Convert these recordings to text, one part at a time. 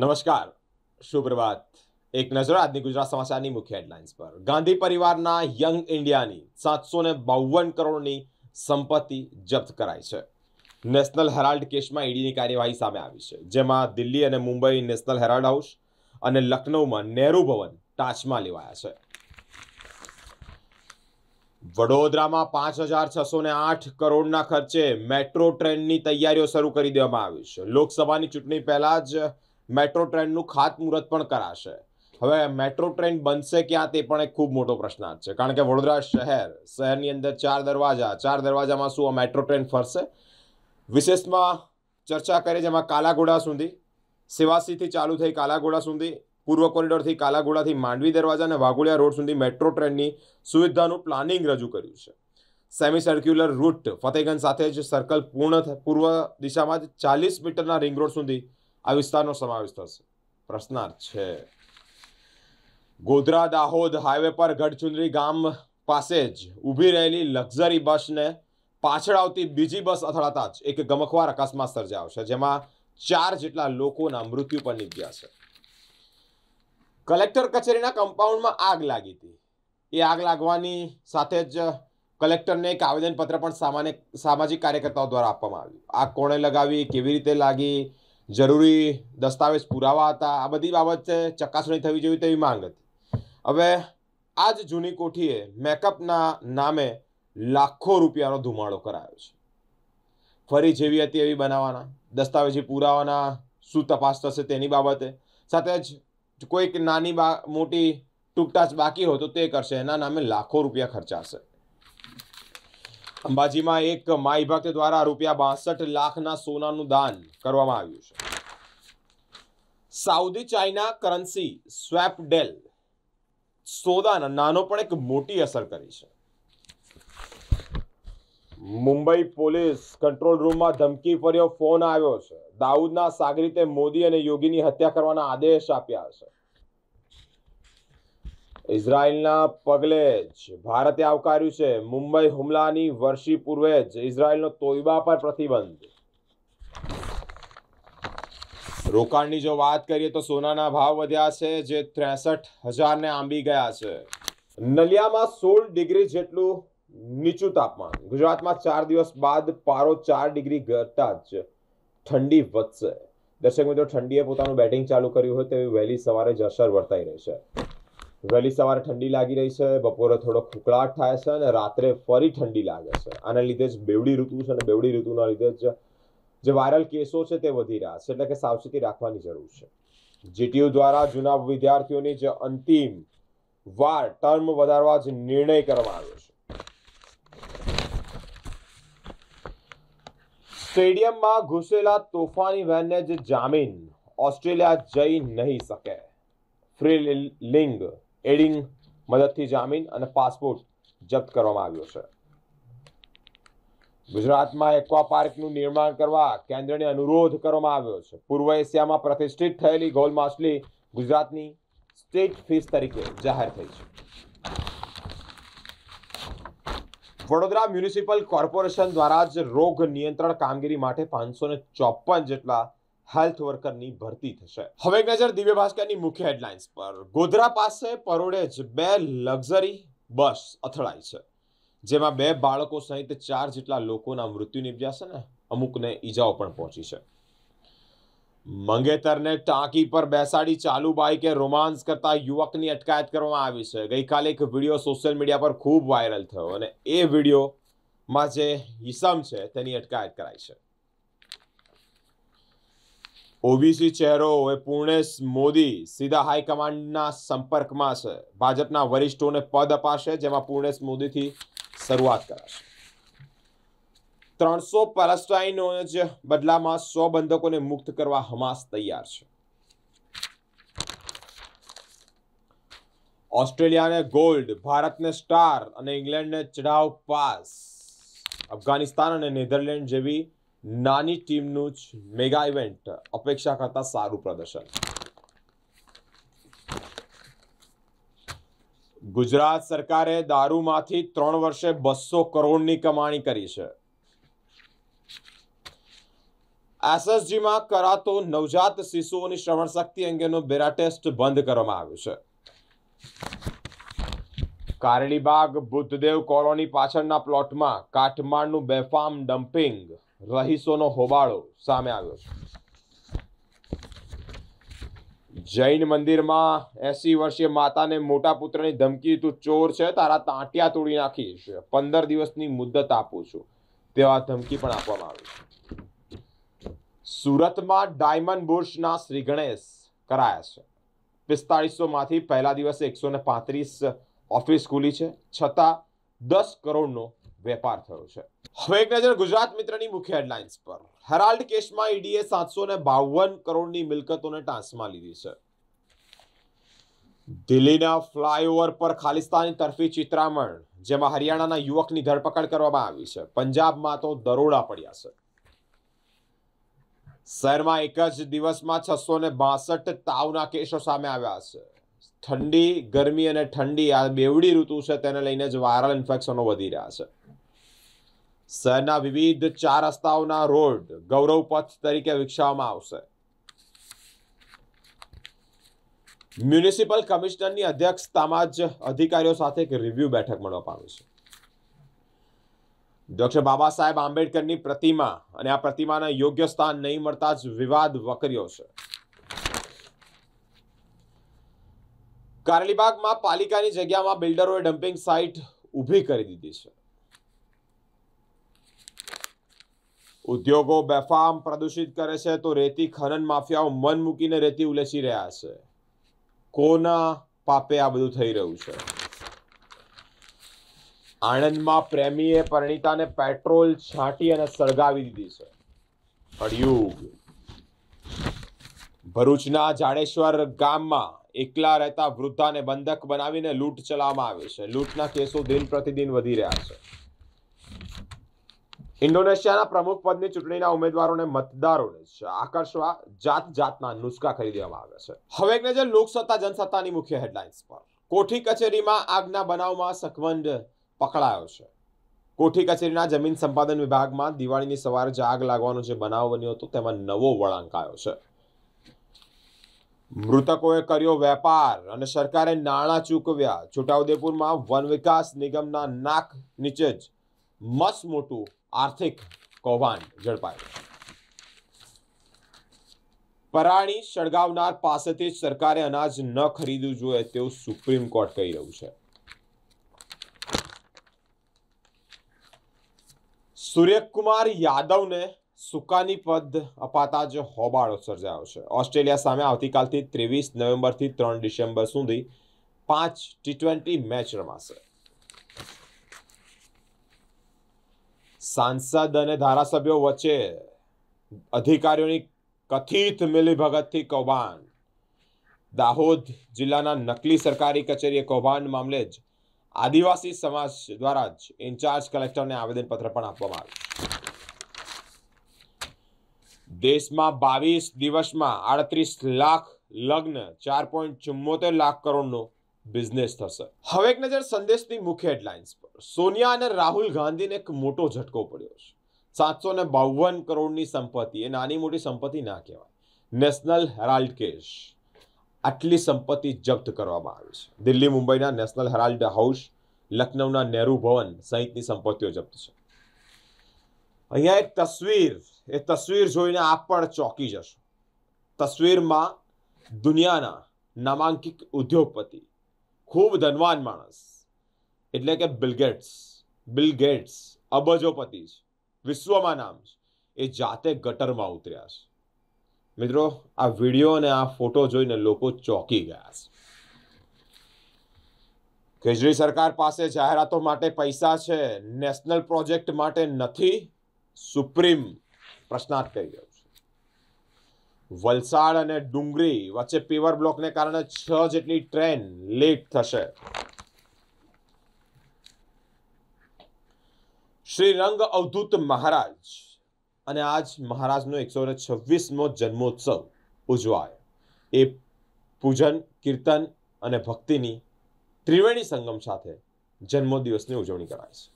નમસ્કાર સુપ્રભાત એક નજર આજની ગુજરાત સમાચારની મુખ્ય હેડલાઇન્સ પર ગાંધી પરિવારના યંગ ઇન્ડિયાની સાતસો ને બાવન કરોડની સંપત્તિ જપ્ત કરાઈ છે નેશનલ હેરાલ્ડ કેસમાં ઈડીની કાર્યવાહી સામે આવી છે જેમાં દિલ્હી અને મુંબઈ નેશનલ હેરાલ્ડ હાઉસ અને લખનૌમાં નહેરુ ભવન ટાચમાં લેવાયા છે વડોદરામાં પાંચ હજાર છસો ને આઠ કરોડના ખર્ચે મેટ્રો ટ્રેનની તૈયારીઓ શરૂ કરી દેવામાં આવી છે લોકસભાની ચૂંટણી પહેલા જ મેટ્રો ટ્રેનનું ખાતમુહૂર્ત પણ કરાશે હવે મેટ્રો ટ્રેન બનશે ક્યાં તે પણ એક ખૂબ મોટો પ્રશ્નાર્થ છે કારણ કે વડોદરા શહેર શહેરની અંદર ચાર દરવાજા ચાર દરવાજામાં શું આ મેટ્રો ટ્રેન ફરશે વિશેષમાં ચર્ચા કરી જેમાં કાલાઘોડા સુધી સેવાસીથી ચાલુ થઈ કાલાઘોડા સુધી પૂર્વ કોરિડોરથી કાલાઘોડાથી માંડવી દરવાજા અને વાઘોડિયા રોડ સુધી મેટ્રો ટ્રેનની સુવિધાનું પ્લાનિંગ રજૂ કર્યું છે સેમી સર્ક્યુલર રૂટ ફતેહગંજ સાથે જ સર્કલ પૂર્ણ પૂર્વ દિશામાં જ ચાલીસ મીટરના રિંગ રોડ સુધી આ વિસ્તારનો સમાવેશ થશે પ્રશ્નાર્થ છે ગોધરા દાહોદ હાઈવે પર ગઢચુંદરી ગામ પાસે જ ઊભી રહેલી લક્ઝરી બસને પાછળ આવતી બીજી બસ અથડાતા જ એક ગમખવાર અકસ્માત સર્જાયો છે જેમાં ચાર જેટલા લોકોના મૃત્યુ પણ નીપજ્યા છે કલેક્ટર કચેરીના કમ્પાઉન્ડમાં આગ લાગી હતી એ આગ લાગવાની સાથે જ કલેક્ટરને એક આવેદનપત્ર પણ સામાન્ય સામાજિક કાર્યકર્તાઓ દ્વારા આપવામાં આવ્યું આગ કોણે લગાવી કેવી રીતે લાગી જરૂરી દસ્તાવેજ પુરાવા હતા આ બધી બાબતે ચકાસણી થવી જોઈએ તેવી માંગ હતી હવે આ જ જૂની કોઠીએ મેકઅપના નામે લાખો રૂપિયાનો ધુમાડો કરાયો છે ફરી જેવી હતી એવી બનાવવાના દસ્તાવેજી પુરાવાના શું તપાસ થશે તેની બાબતે સાથે જ કોઈક નાની બા મોટી ટૂકટાચ બાકી હોય તો તે કરશે એના નામે લાખો રૂપિયા ખર્ચાશે અંબાજીમાં એક માઈ ભક્ત દ્વારા રૂપિયા બાસઠ લાખના સોનાનું દાન કરવામાં આવ્યું છે સાઉદી ચાઇના કરન્સી સ્વેપડેલ સોદાના નાનો પણ એક મોટી અસર કરી છે મુંબઈ પોલીસ કંટ્રોલ રૂમમાં ધમકી ફર્યો ફોન આવ્યો છે દાઉદના સાગરીતે મોદી અને યોગીની હત્યા કરવાના આદેશ આપ્યા છે ઇઝરાયલના પગલે જ ભારતે આવકાર્યું છે મુંબઈ હુમલાની વર્ષી પૂર્વે જ ઇઝરાયલનો તોયબા પર પ્રતિબંધ રોકાણની જો વાત કરીએ તો સોનાના ભાવ વધ્યા છે જે ત્રેસઠ હજારને આંબી ગયા છે નલિયામાં સોળ ડિગ્રી જેટલું નીચું તાપમાન ગુજરાતમાં ચાર દિવસ બાદ પારો ચાર ડિગ્રી ઘટતા જ ઠંડી વધશે દર્શક મિત્રો ઠંડીએ પોતાનું બેટિંગ ચાલુ કર્યું હોય તેવી વહેલી સવારે જ અસર વર્તાઈ રહી છે વહેલી સવારે ઠંડી લાગી રહી છે બપોરે થોડો ખુકળાટ થાય છે અને રાત્રે ફરી ઠંડી લાગે છે આના લીધે જ બેવડી ઋતુ છે અને બેવડી ઋતુના લીધે જ જે વાયરલ કેસો છે તે વધી રહ્યા છે એટલે કે સાવચેતી રાખવાની જરૂર છે જીટીયુ દ્વારા જૂના વિદ્યાર્થીઓની જે અંતિમ વાર ટર્મ વધારવા જ નિર્ણય કરવામાં આવ્યો છે સ્ટેડિયમમાં ઘૂસેલા તોફાની વેનને જે જામીન ઓસ્ટ્રેલિયા જઈ નહીં શકે ફ્રી લિંગ એડિંગ મદદથી જામીન અને પાસપોર્ટ જપ્ત કરવામાં આવ્યો છે ગુજરાતમાં એક્વા પાર્કનું નિર્માણ કરવા કેન્દ્રને અનુરોધ કરવામાં આવ્યો છે પૂર્વ એશિયામાં પ્રતિષ્ઠિત થયેલી ગોલ માછલી ગુજરાતની સ્ટેટ ફિશ તરીકે જાહેર થઈ છે વડોદરા મ્યુનિસિપલ કોર્પોરેશન દ્વારા જ રોગ નિયંત્રણ કામગીરી માટે પાંચસો ચોપન જેટલા હેલ્થ વર્કરની ભરતી થશે હવે એક નજર દિવ્ય ભાસ્કરની મુખ્ય હેડલાઇન્સ પર ગોધરા પાસે પરોડે જ બે લક્ઝરી બસ અથડાઈ છે જેમાં બે બાળકો સહિત ચાર જેટલા લોકોના મૃત્યુ નીપજ્યા છે ને અમુકને ઈજાઓ પણ પહોંચી છે મંગેતરને ટાંકી પર બેસાડી ચાલુ બાઈકે રોમાન્સ કરતા યુવકની અટકાયત કરવામાં આવી છે ગઈકાલે એક વિડીયો સોશિયલ મીડિયા પર ખૂબ વાયરલ થયો અને એ વિડીયોમાં જે હિસામ છે તેની અટકાયત કરાઈ છે ઓબીસી ચહેરો એ પૂર્ણેશ મોદી સીધા હાઈકમાન્ડના સંપર્કમાં છે ભાજપના વરિષ્ઠોને પદ અપાશે જેમાં પૂર્ણેશ મોદીથી શરૂઆત કરાશે ત્રણસો પેલેસ્ટાઈનો જ બદલામાં સો બંધકોને મુક્ત કરવા હમાસ તૈયાર છે ઓસ્ટ્રેલિયાને ગોલ્ડ ભારતને સ્ટાર અને ઇંગ્લેન્ડને ચઢાવ પાસ અફઘાનિસ્તાન અને નેધરલેન્ડ જેવી નાની ટીમનું જ મેગા ઇવેન્ટ અપેક્ષા કરતા સારું પ્રદર્શન ગુજરાત સરકારે દારૂમાંથી ત્રણ વર્ષે બસો કરોડની કમાણી કરી છે એસએસજીમાં કરાતો નવજાત શિશુઓની શ્રવણ શક્તિ અંગેનો બેરા ટેસ્ટ બંધ કરવામાં આવ્યો છે કારડીબાગ બુદ્ધદેવ કોલોની પાછળના પ્લોટમાં કાઠમાળનું બેફામ ડમ્પિંગ રહીશોનો હોબાળો સામે આવ્યો છે જૈન મંદિરમાં એસી વર્ષીય માતાને મોટા પુત્રની ધમકી તું ચોર છે તારા તાંટિયા તોડી નાખીશ પંદર દિવસની મુદત આપું છું તેવા ધમકી પણ આપવામાં આવી છે સુરતમાં ડાયમંડ બુર્સના શ્રી ગણેશ કરાયા છે પિસ્તાળીસોમાંથી પહેલા દિવસે એકસો ને પાંત્રીસ ઓફિસ ખુલી છે છતાં દસ કરોડનો વેપાર થયો છે હવે એક નજર ગુજરાત મિત્રની મુખ્ય હેડલાઇન્સ પર હેરાલ્ડ કેસમાં ઈડીએ સાતસો ને બાવન કરોડની મિલકતોને ટાંસમાં લીધી છે દિલ્હીના ફ્લાયઓવર પર ખાલિસ્તાની તરફી ચિત્રામણ જેમાં હરિયાણાના યુવકની ધરપકડ કરવામાં આવી છે પંજાબમાં તો દરોડા પડ્યા છે શહેરમાં એક જ દિવસમાં છસો ને બાસઠ તાવના કેસો સામે આવ્યા છે ઠંડી ગરમી અને ઠંડી આ બેવડી ઋતુ છે તેને લઈને જ વાયરલ ઇન્ફેક્શનો વધી રહ્યા છે શહેરના વિવિધ ચાર રસ્તાઓના રોડ ગૌરવ પથ તરીકે વિકસાવવામાં આવશે મ્યુનિસિપલ કમિશનરની અધ્યક્ષતામાં જ અધિકારીઓ સાથે એક રિવ્યુ બેઠક મળવા પામી છે ડોક્ટર બાબા સાહેબ આંબેડકરની પ્રતિમા અને આ પ્રતિમાના યોગ્ય સ્થાન નહીં મળતા જ વિવાદ વકર્યો છે કારેલીબાગમાં પાલિકાની જગ્યામાં બિલ્ડરોએ ડમ્પિંગ સાઇટ ઊભી કરી દીધી છે ઉદ્યોગો બેફામ પ્રદૂષિત કરે છે તો રેતી ખનન માફિયાઓ મન મૂકીને રેતી ઉલેચી રહ્યા છે કોના પાપે આ બધું થઈ રહ્યું છે આણંદમાં પ્રેમીએ પરણિતાને પેટ્રોલ છાંટી અને સળગાવી દીધી છે કળિયુગ ભરૂચના જાડેશ્વર ગામમાં એકલા રહેતા વૃદ્ધાને બંધક બનાવીને લૂંટ ચલાવવામાં આવે છે લૂંટના કેસો દિન પ્રતિદિન વધી રહ્યા છે ઇન્ડોનેશિયાના પ્રમુખ પદની ચૂંટણીના ઉમેદવારોને મતદારોને આકર્ષવા જાત જાતના નુસ્ખા કરી દેવામાં આવ્યા છે હવે એક નજર લોકસત્તા જનસત્તાની મુખ્ય હેડલાઇન્સ પર કોઠી કચેરીમાં આગના બનાવમાં સખવંડ પકડાયો છે કોઠી કચેરીના જમીન સંપાદન વિભાગમાં દિવાળીની સવારે જ આગ લાગવાનો જે બનાવ બન્યો હતો તેમાં નવો વળાંક આવ્યો છે મૃતકોએ કર્યો વેપાર અને સરકારે નાણાં ચૂકવ્યા છોટાઉદેપુરમાં વન વિકાસ નિગમના નાક નીચે જ મસ્ત મોટું આર્થિક કૌભાંડ ઝડપાયું પરાણી સળગાવનાર પાસેથી જ સરકારે અનાજ ન ખરીદવું જોઈએ તેવું સુપ્રીમ કોર્ટ કહી રહ્યું છે સૂર્યકુમાર યાદવને સુકાની પદ અપાતા જ હોબાળો સર્જાયો છે ઓસ્ટ્રેલિયા સામે આવતીકાલથી ત્રેવીસ નવેમ્બરથી ત્રણ ડિસેમ્બર સુધી પાંચ ટી ટ્વેન્ટી મેચ રમાશે સાંસદ અને ધારાસભ્યો વચ્ચે અધિકારીઓની કથિત મિલીભગતથી કૌભાંડ દાહોદ જિલ્લાના નકલી સરકારી કચેરીએ કૌભાંડ મામલે જ આદિવાસી સમાજ દ્વારા જ ઇન્ચાર્જ કલેક્ટરને આવેદનપત્ર પણ આપવામાં આવ્યું દેશમાં બાવીસ દિવસમાં આડત્રીસ લાખ લગ્ન ચાર પોઈન્ટ ચુમ્મોતેર લાખ કરોડનું બિઝનેસ થશે હવે એક નજર સંદેશની મુખ્ય હેડલાઇન્સ પર સોનિયા અને રાહુલ ગાંધીને એક મોટો ઝટકો પડ્યો છે સાતસો ને બાવન કરોડની સંપત્તિ એ નાની મોટી સંપત્તિ ના કહેવાય નેશનલ હેરાલ્ડ કેસ આટલી સંપત્તિ જપ્ત કરવામાં આવી છે દિલ્હી મુંબઈના નેશનલ હેરાલ્ડ હાઉસ લખનૌના નેહરુ ભવન સહિતની સંપત્તિઓ જપ્ત છે અહીંયા એક તસવીર એ તસવીર જોઈને આપ પણ ચોંકી જશો તસવીરમાં દુનિયાના નામાંકિત ઉદ્યોગપતિ ખૂબ ધનવાન માણસ એટલે કે બિલગેટ્સ બિલગેટ્સ અબજોપતિ છે વિશ્વમાં નામ છે એ જાતે ગટરમાં ઉતર્યા છે મિત્રો આ વિડીયો અને આ ફોટો જોઈને લોકો ચોંકી ગયા છે કેજરી સરકાર પાસે જાહેરાતો માટે પૈસા છે નેશનલ પ્રોજેક્ટ માટે નથી સુપ્રીમ પ્રશ્નાર્થ થઈ ગયો વલસાડ અને ડુંગરી વચ્ચે પેવર બ્લોકને કારણે છ જેટલી ટ્રેન લેટ થશે શ્રી રંગ અવધૂત મહારાજ અને આજ મહારાજનો એકસો છવ્વીસમો જન્મોત્સવ ઉજવાય એ પૂજન કીર્તન અને ભક્તિની ત્રિવેણી સંગમ સાથે જન્મદિવસની ઉજવણી કરાય છે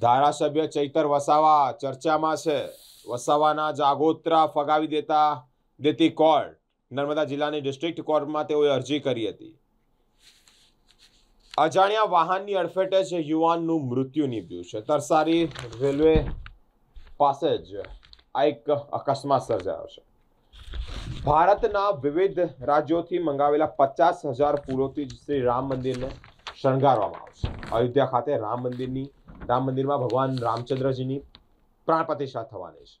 ધારાસભ્ય ચૈતર વસાવા ચર્ચામાં છે વસાવાના જાગોત્રા ફગાવી દેતા દેતી કોર્ટ નર્મદા જિલ્લાની ડિસ્ટ્રિક્ટ કોર્ટમાં તેઓએ અરજી કરી હતી અજાણ્યા વાહનની અડફેટે જ યુવાનનું મૃત્યુ નીપજ્યું છે તરસારી રેલવે પાસે જ આ એક અકસ્માત સર્જાયો છે ભારતના વિવિધ રાજ્યોથી મંગાવેલા પચાસ હજાર ફૂલોથી શ્રી રામ મંદિરને શણગારવામાં આવશે અયોધ્યા ખાતે રામ મંદિરની રામ મંદિરમાં ભગવાન રામચંદ્રજીની પ્રાણ પ્રતિષ્ઠા થવાની છે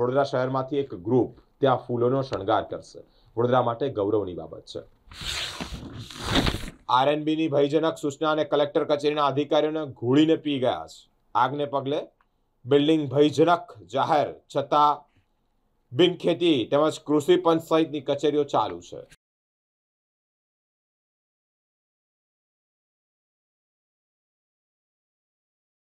વડોદરા શહેરમાંથી એક ગ્રુપ ત્યાં ફૂલોનો શણગાર કરશે વડોદરા માટે ગૌરવની બાબત છે આરએનબીની ભયજનક સૂચના અને કલેક્ટર કચેરીના અધિકારીઓને ઘૂળીને પી ગયા છે આગને પગલે બિલ્ડિંગ ભયજનક જાહેર છતાં બિનખેતી તેમજ કૃષિ પંચ સહિતની કચેરીઓ ચાલુ છે